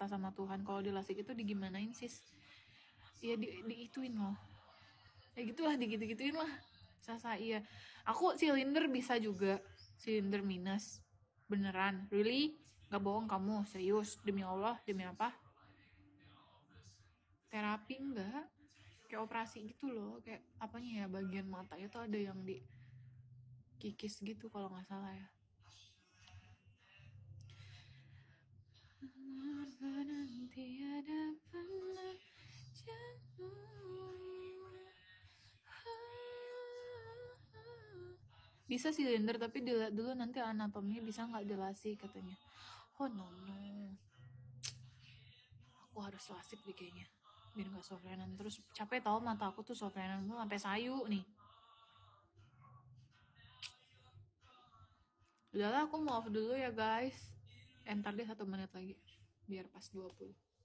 harta sama Tuhan kalau dilasik itu digimanain sis ya di, ituin loh ya gitulah digitu gituin lah sasa iya aku silinder bisa juga silinder minus beneran really nggak bohong kamu serius demi Allah demi apa terapi enggak kayak operasi gitu loh kayak apanya ya bagian mata itu ada yang di kikis gitu kalau nggak salah ya bisa sih silinder tapi dilihat dulu nanti anatominya bisa nggak sih katanya oh no no aku harus lasik deh kayaknya biar nggak sofrenan terus capek tau mata aku tuh sofrenan tuh sampai sayu nih udahlah aku mau off dulu ya guys entar eh, deh satu menit lagi biar pas dua puluh